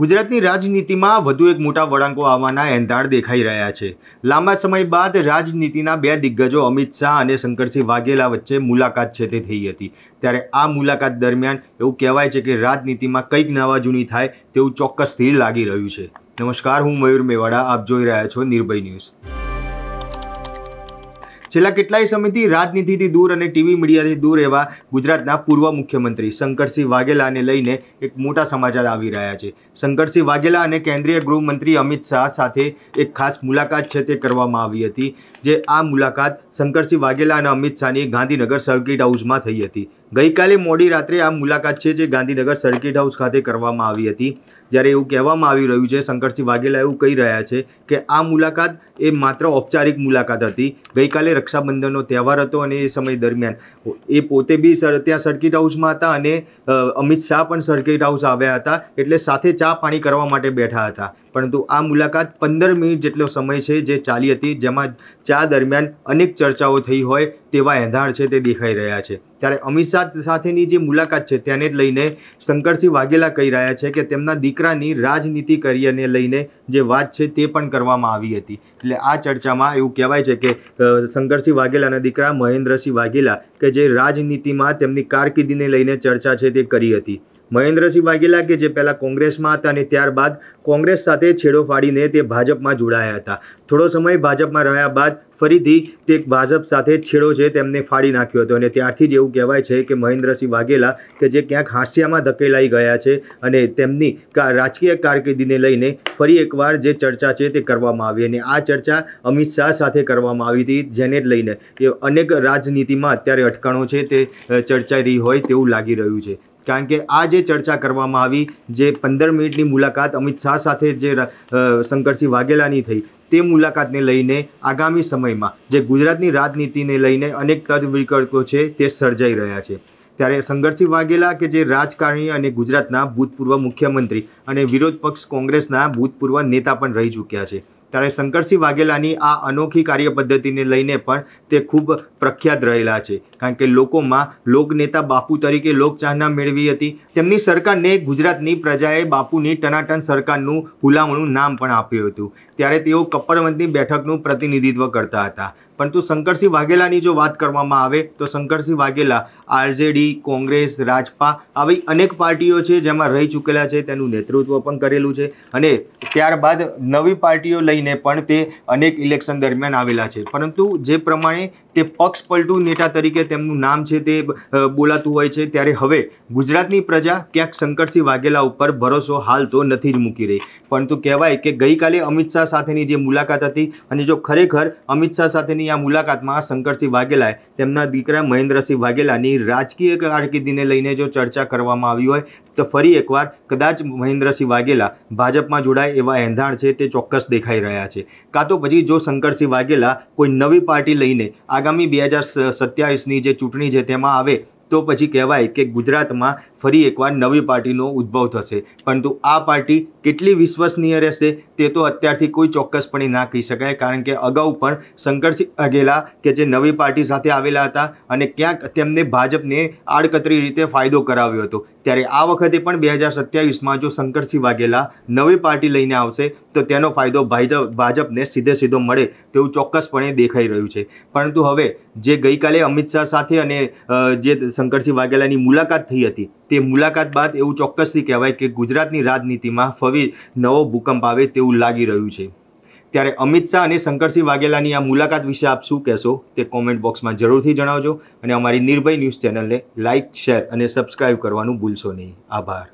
ગુજરાતની રાજનીતિમાં વધુ એક મોટા વળાંકો આવવાના એંધાણ દેખાઈ રહ્યા છે લાંબા સમય બાદ રાજનીતિના બે દિગ્ગજો અમિત શાહ અને શંકરસિંહ વાઘેલા વચ્ચે મુલાકાત છે તે થઈ હતી ત્યારે આ મુલાકાત દરમિયાન એવું કહેવાય છે કે રાજનીતિમાં કંઈક નવાજૂની થાય તેવું ચોક્કસ સ્થિર લાગી રહ્યું છે નમસ્કાર હું મયુર મેવાડા આપ જોઈ રહ્યા છો નિર્ભય ન્યૂઝ છેલ્લા કેટલાય સમયથી રાજનીતિથી દૂર અને ટીવી મીડિયાથી દૂર એવા ગુજરાતના પૂર્વ મુખ્યમંત્રી શંકરસિંહ વાઘેલાને લઈને એક મોટા સમાચાર આવી રહ્યા છે શંકરસિંહ વાઘેલા અને કેન્દ્રીય ગૃહમંત્રી અમિત શાહ સાથે એક ખાસ મુલાકાત છે તે કરવામાં આવી હતી જે આ મુલાકાત શંકરસિંહ વાઘેલા અને અમિત શાહની ગાંધીનગર સર્કિટ હાઉસમાં થઈ હતી ગઈકાલે મોડી રાત્રે આ મુલાકાત છે જે ગાંધીનગર સર્કિટ હાઉસ ખાતે કરવામાં આવી હતી જ્યારે એવું કહેવામાં આવી રહ્યું છે શંકરસિંહ વાઘેલા એવું કહી રહ્યા છે કે આ મુલાકાત એ માત્ર ઔપચારિક મુલાકાત હતી ગઈકાલે રક્ષાબંધનનો તહેવાર હતો અને એ સમય દરમિયાન એ પોતે બી ત્યાં સર્કિટ હાઉસમાં હતા અને અમિત શાહ પણ સર્કિટ હાઉસ આવ્યા હતા એટલે સાથે ચા પાણી કરવા માટે બેઠા હતા પરંતુ આ મુલાકાત પંદર મિનિટ જેટલો સમય છે જે ચાલી હતી જેમાં ચા દરમિયાન અનેક ચર્ચાઓ થઈ હોય તેવા એંધાણ છે તે દેખાઈ રહ્યા છે ત્યારે અમિત શાહ સાથેની જે મુલાકાત છે તેને જ લઈને શંકરસિંહ વાઘેલા કહી રહ્યા છે કે તેમના દીકરાની રાજનીતિ કરિયરને લઈને જે વાત છે તે પણ કરવામાં આવી હતી એટલે આ ચર્ચામાં એવું કહેવાય છે કે શંકરસિંહ વાઘેલાના દીકરા મહેન્દ્રસિંહ વાઘેલા કે જે રાજનીતિમાં તેમની કારકિર્દીને લઈને ચર્ચા છે તે કરી હતી મહેન્દ્રસિંહ વાઘેલા કે જે પહેલાં કોંગ્રેસમાં હતા અને ત્યારબાદ કોંગ્રેસ સાથે છેડો ફાડીને તે ભાજપમાં જોડાયા હતા થોડો સમય ભાજપમાં રહ્યા બાદ ફરીથી તે ભાજપ સાથે છેડો છે તેમને ફાડી નાખ્યો હતો અને ત્યારથી જ એવું કહેવાય છે કે મહેન્દ્રસિંહ વાઘેલા કે જે ક્યાંક હાસ્યામાં ધકેલાઈ ગયા છે અને તેમની રાજકીય કારકિર્દીને લઈને ફરી એકવાર જે ચર્ચા છે તે કરવામાં આવી અને આ ચર્ચા અમિત શાહ સાથે કરવામાં આવી હતી જેને જ લઈને અનેક રાજનીતિમાં અત્યારે અટકણો છે તે ચર્ચાઈ રહી હોય તેવું લાગી રહ્યું છે કારણ કે આ જે ચર્ચા કરવામાં આવી જે પંદર મિનિટની મુલાકાત અમિત શાહ સાથે જે શંકરસિંહ વાઘેલાની થઈ તે મુલાકાતને લઈને આગામી સમયમાં જે ગુજરાતની રાજનીતિને લઈને અનેક તદ વિકલ્પો છે તે સર્જાઈ રહ્યા છે ત્યારે શંકરસિંહ વાઘેલા કે જે રાજકારણી અને ગુજરાતના ભૂતપૂર્વ મુખ્યમંત્રી અને વિરોધ પક્ષ કોંગ્રેસના ભૂતપૂર્વ નેતા પણ રહી ચૂક્યા છે ત્યારે શંકરસિંહ વાઘેલાની આ અનોખી કાર્ય પદ્ધતિને લઈને પણ તે ખૂબ પ્રખ્યાત રહેલા છે કારણ કે લોકોમાં લોકનેતા બાપુ તરીકે લોકચાહના મેળવી હતી તેમની સરકારને ગુજરાતની પ્રજાએ બાપુની ટનાટન સરકારનું હુલામણું નામ પણ આપ્યું હતું ત્યારે તેઓ કપ્પરવંતની બેઠકનું પ્રતિનિધિત્વ કરતા હતા પરંતુ શંકરસિંહ વાઘેલાની જો વાત કરવામાં આવે તો શંકરસિંહ વાઘેલા આરજેડી કોંગ્રેસ રાજપા આવી અનેક પાર્ટીઓ છે જેમાં રહી ચૂકેલા છે તેનું નેતૃત્વ પણ કરેલું છે અને ત્યારબાદ નવી પાર્ટીઓ લઈને પણ તે અનેક ઇલેક્શન દરમિયાન આવેલા છે પરંતુ જે પ્રમાણે તે પક્ષ પલટુ નેતા તરીકે તેમનું નામ છે તે બોલાતું હોય છે ત્યારે હવે ગુજરાતની પ્રજા ક્યાંક શંકરસિંહ વાઘેલા ઉપર ભરોસો હાલ તો નથી જ મૂકી રહી પરંતુ કહેવાય કે ગઈકાલે અમિત શાહ સાથેની જે મુલાકાત હતી અને જો ખરેખર અમિત શાહ સાથેની આ મુલાકાતમાં શંકરસિંહ વાઘેલાએ તેમના દીકરા મહેન્દ્રસિંહ વાઘેલાની રાજકીય કારકિર્દીને લઈને જો ચર્ચા કરવામાં આવી હોય તો ફરી એકવાર કદાચ મહેન્દ્રસિંહ વાઘેલા ભાજપમાં જોડાય એવા એંધાણ છે તે ચોક્કસ દેખાઈ રહ્યા છે કાં તો પછી જો શંકરસિંહ વાઘેલા કોઈ નવી પાર્ટી લઈને આ આગામી બે હજાર સત્યાવીસની જે ચૂંટણી છે તેમાં આવે તો પછી કહેવાય કે ગુજરાતમાં ફરી એકવાર નવી પાર્ટીનો ઉદ્ભવ થશે પરંતુ આ પાર્ટી કેટલી વિશ્વસનીય રહેશે તે તો અત્યારથી કોઈ ચોક્કસપણે ના કહી શકાય કારણ કે અગાઉ પણ શંકરસિંહ વાઘેલા કે જે નવી પાર્ટી સાથે આવેલા હતા અને ક્યાંક તેમને ભાજપને આડકતરી રીતે ફાયદો કરાવ્યો હતો ત્યારે આ વખતે પણ બે હજાર સત્યાવીસમાં જો શંકરસિંહ વાઘેલા નવી પાર્ટી લઈને આવશે તો તેનો ફાયદો ભાજપને સીધે સીધો મળે તેવું ચોક્કસપણે દેખાઈ રહ્યું છે પરંતુ હવે જે ગઈકાલે અમિત શાહ સાથે અને જે શંકરસિંહ વાઘેલાની મુલાકાત થઈ હતી તે મુલાકાત બાદ એવું ચોક્કસથી કહેવાય કે ગુજરાતની રાજનીતિમાં ફરી નવો ભૂકંપ આવે તેવું લાગી રહ્યું છે ત્યારે અમિત શાહ અને શંકરસિંહ વાઘેલાની આ મુલાકાત વિશે આપ શું કહેશો તે કોમેન્ટ બોક્સમાં જરૂરથી જણાવજો અને અમારી નિર્ભય ન્યૂઝ ચેનલને લાઇક શેર અને સબસ્ક્રાઇબ કરવાનું ભૂલશો નહીં આભાર